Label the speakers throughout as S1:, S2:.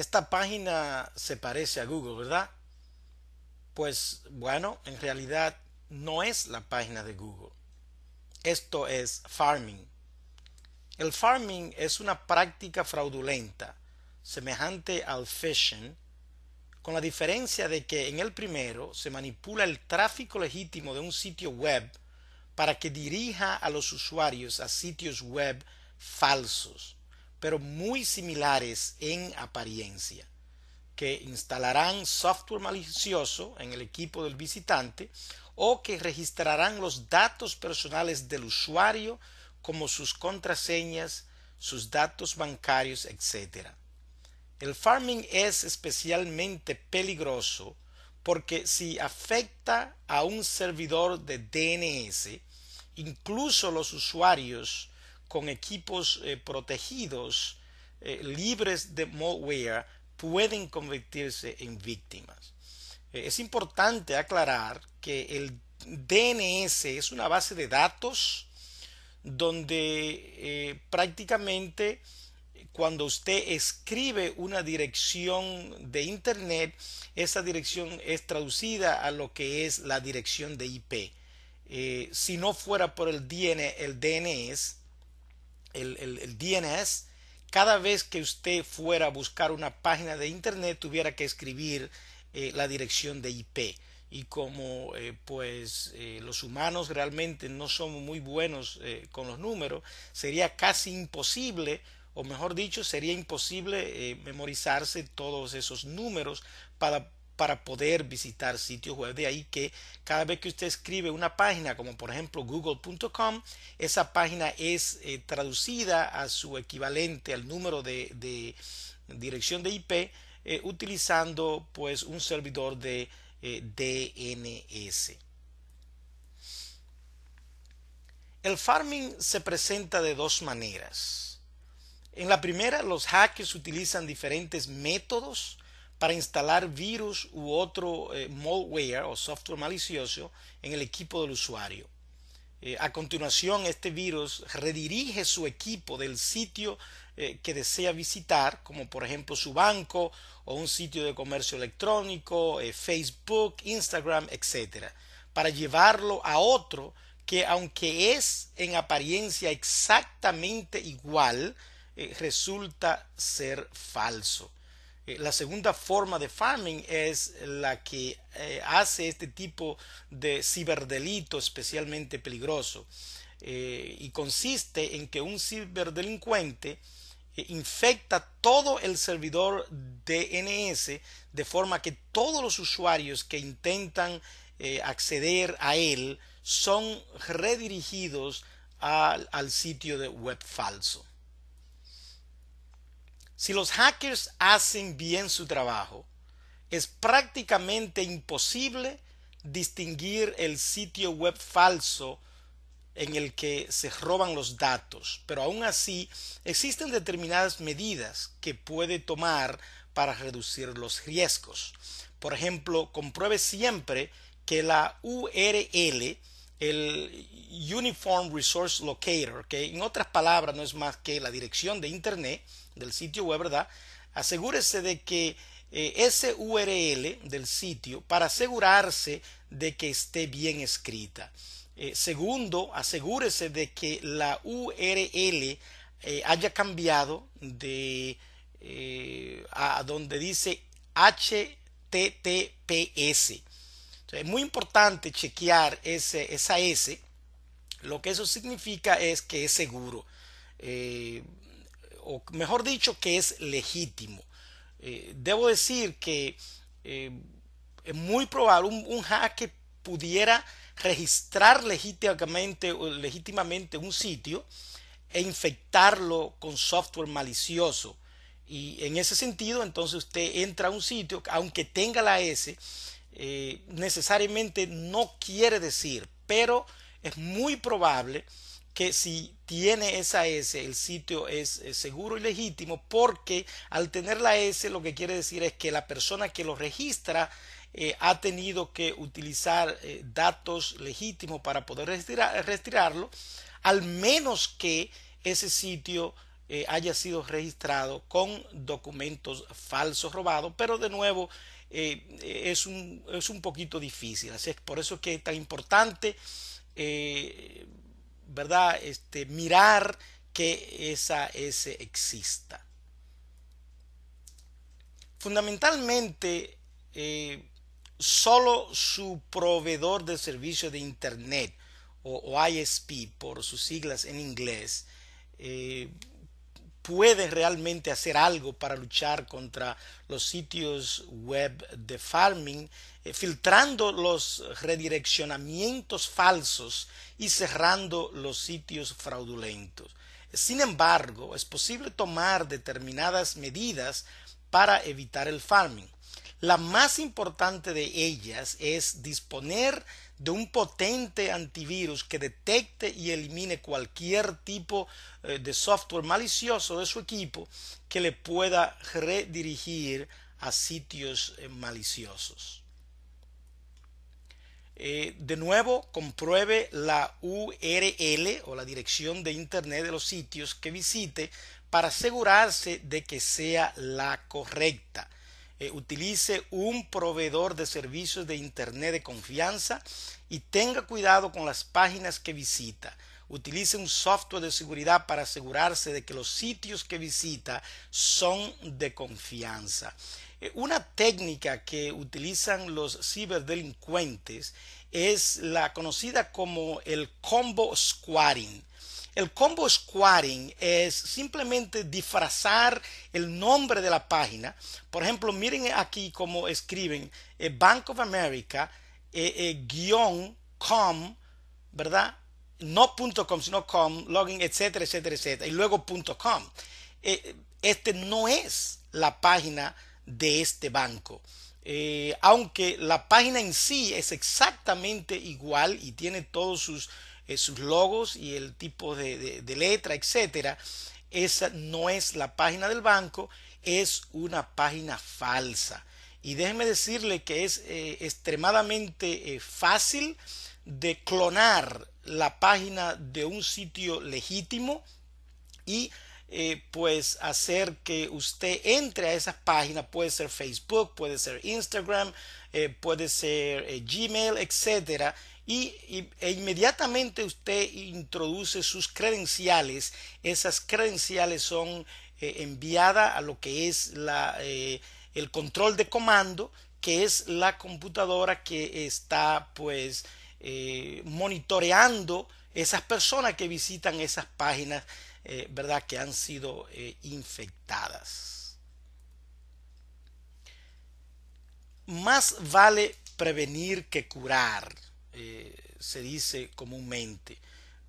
S1: esta página se parece a Google, ¿verdad? Pues bueno, en realidad no es la página de Google. Esto es farming. El farming es una práctica fraudulenta, semejante al phishing, con la diferencia de que en el primero se manipula el tráfico legítimo de un sitio web para que dirija a los usuarios a sitios web falsos pero muy similares en apariencia, que instalarán software malicioso en el equipo del visitante o que registrarán los datos personales del usuario como sus contraseñas, sus datos bancarios, etc. El farming es especialmente peligroso porque si afecta a un servidor de DNS, incluso los usuarios con equipos eh, protegidos, eh, libres de malware, pueden convertirse en víctimas. Eh, es importante aclarar que el DNS es una base de datos donde prácticamente cuando usted escribe una dirección de Internet, esa dirección es traducida a lo que es la dirección de IP. si no fuera por el, el DNS, el, DNS, cada vez que usted fuera a buscar una página de internet tuviera que escribir eh, la dirección de IP y como eh, pues eh, los humanos realmente no somos muy buenos con los números sería casi imposible o mejor dicho sería imposible memorizarse todos esos números para para poder visitar sitios web. De ahí que cada vez que usted escribe una página, como por ejemplo google.com, esa página es eh, traducida a su equivalente, al número de, dirección de IP, eh, utilizando pues un servidor de eh, DNS. El farming se presenta de dos maneras. En la primera, los hackers utilizan diferentes métodos para instalar virus u otro eh, malware o software malicioso en el equipo del usuario. Eh, a continuación, este virus redirige su equipo del sitio eh, que desea visitar, como por ejemplo su banco o un sitio de comercio electrónico, Facebook, Instagram, etc., para llevarlo a otro que aunque es en apariencia exactamente igual, resulta ser falso. Eh, la segunda forma de farming es la que eh, hace este tipo de ciberdelito especialmente peligroso eh, y consiste en que un ciberdelincuente infecta todo el servidor DNS de forma que todos los usuarios que intentan acceder a él son redirigidos al sitio de web falso. Si los hackers hacen bien su trabajo, es prácticamente imposible distinguir el sitio web falso en el que se roban los datos, pero aún así existen determinadas medidas que puede tomar para reducir los riesgos. Por ejemplo, compruebe siempre que la URL, el Uniform Resource Locator, que en otras palabras no es más que la dirección de Internet, del sitio web, ¿verdad? Asegúrese de que eh, ese URL del sitio para asegurarse de que esté bien escrita. Eh, segundo, asegúrese de que la URL eh, haya cambiado de a donde dice HTTPS. es muy importante chequear ese, esa S. Lo que eso significa es que es seguro. Eh, o mejor dicho, que es legítimo. Eh, debo decir que eh, es muy probable un, un hacker pudiera registrar legítimamente, legítimamente un sitio e infectarlo con software malicioso. Y en ese sentido, entonces usted entra a un sitio, aunque tenga la S, eh, necesariamente no quiere decir, pero es muy probable que si tiene esa S, el sitio es eh, seguro y legítimo, porque al tener la S lo que quiere decir es que la persona que lo registra eh, ha tenido que utilizar eh, datos legítimos para poder retirar, retirarlo, al menos que ese sitio haya sido registrado con documentos falsos robados, pero de nuevo es un, es, un, poquito difícil, así es por eso que es tan importante ¿verdad? Este, mirar que esa S exista. Fundamentalmente, eh, solo su proveedor de servicio de Internet o, ISP por sus siglas en inglés eh, puede realmente hacer algo para luchar contra los sitios web de farming eh, filtrando los redireccionamientos falsos y cerrando los sitios fraudulentos. Sin embargo, es posible tomar determinadas medidas para evitar el farming. La más importante de ellas es disponer de un potente antivirus que detecte y elimine cualquier tipo eh, de software malicioso de su equipo que le pueda redirigir a sitios eh, maliciosos. Eh, de nuevo, compruebe la URL o la dirección de Internet de los sitios que visite para asegurarse de que sea la correcta. Eh, utilice un proveedor de servicios de Internet de confianza y tenga cuidado con las páginas que visita. Utilice un software de seguridad para asegurarse de que los sitios que visita son de confianza. Eh, una técnica que utilizan los ciberdelincuentes es la conocida como el combo squaring El combo squaring es simplemente disfrazar el nombre de la página. Por ejemplo, miren aquí cómo escriben eh, Bank of America eh, com, ¿verdad? No punto .com, sino com, login, etcétera, etcétera, etcétera. Y luego punto .com. este no es la página de este banco. Eh, aunque la página en sí es exactamente igual y tiene todos sus, eh, sus logos y el tipo de, letra, etcétera, esa no es la página del banco, es una página falsa. Y déjeme decirle que es eh, extremadamente fácil de clonar la página de un sitio legítimo y eh, pues hacer que usted entre a esas páginas. Puede ser Facebook, puede ser Instagram, eh, puede ser eh, Gmail, etcétera. Y, e inmediatamente usted introduce sus credenciales. Esas credenciales son enviadas a lo que es la, el control de comando, que es la computadora que está pues monitoreando esas personas que visitan esas páginas eh, ¿verdad? Que han sido eh, infectadas. Más vale prevenir que curar, eh, se dice comúnmente.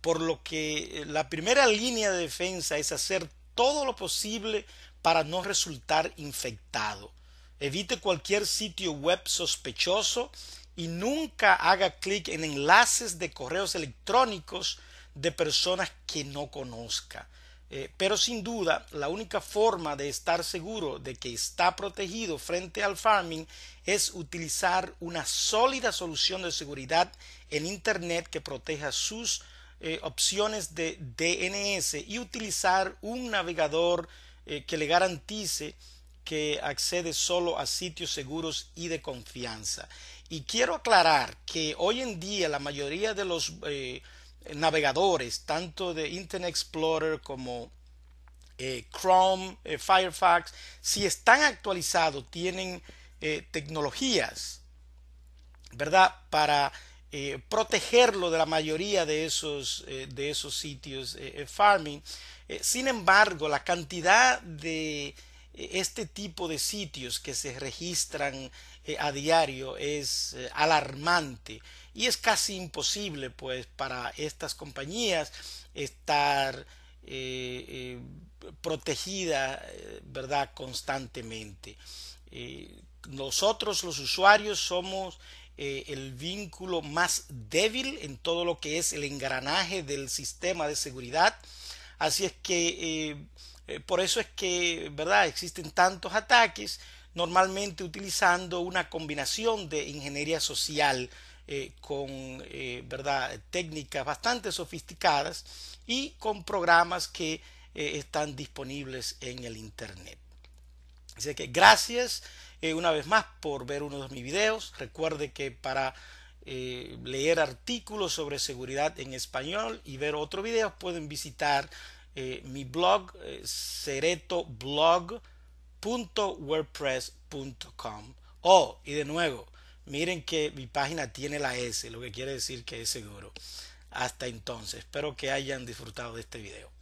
S1: Por lo que la primera línea de defensa es hacer todo lo posible para no resultar infectado. Evite cualquier sitio web sospechoso y nunca haga clic en enlaces de correos electrónicos de personas que no conozca. Eh, pero sin duda, la única forma de estar seguro de que está protegido frente al farming es utilizar una sólida solución de seguridad en Internet que proteja sus eh, opciones de DNS y utilizar un navegador eh, que le garantice que accede solo a sitios seguros y de confianza. Y quiero aclarar que hoy en día la mayoría de los navegadores, tanto de Internet Explorer como eh, Chrome, eh, Firefox, si están actualizados, tienen eh, tecnologías, ¿verdad? Para protegerlo de la mayoría de esos, de esos sitios farming. sin embargo, la cantidad de este tipo de sitios que se registran eh, a diario es eh, alarmante y es casi imposible pues para estas compañías estar eh, protegida verdad constantemente nosotros los usuarios somos el vínculo más débil en todo lo que es el engranaje del sistema de seguridad así es que eh, por eso es que, ¿verdad? Existen tantos ataques, normalmente utilizando una combinación de ingeniería social eh, con, eh, ¿verdad? Técnicas bastante sofisticadas y con programas que están disponibles en el Internet. Así que gracias una vez más por ver uno de mis videos. Recuerde que para leer artículos sobre seguridad en español y ver otro video pueden visitar eh, mi blog eh, punto seretoblog.wordpress.com. Oh, y de nuevo, miren que mi página tiene la S, lo que quiere decir que es seguro. Hasta entonces, espero que hayan disfrutado de este video.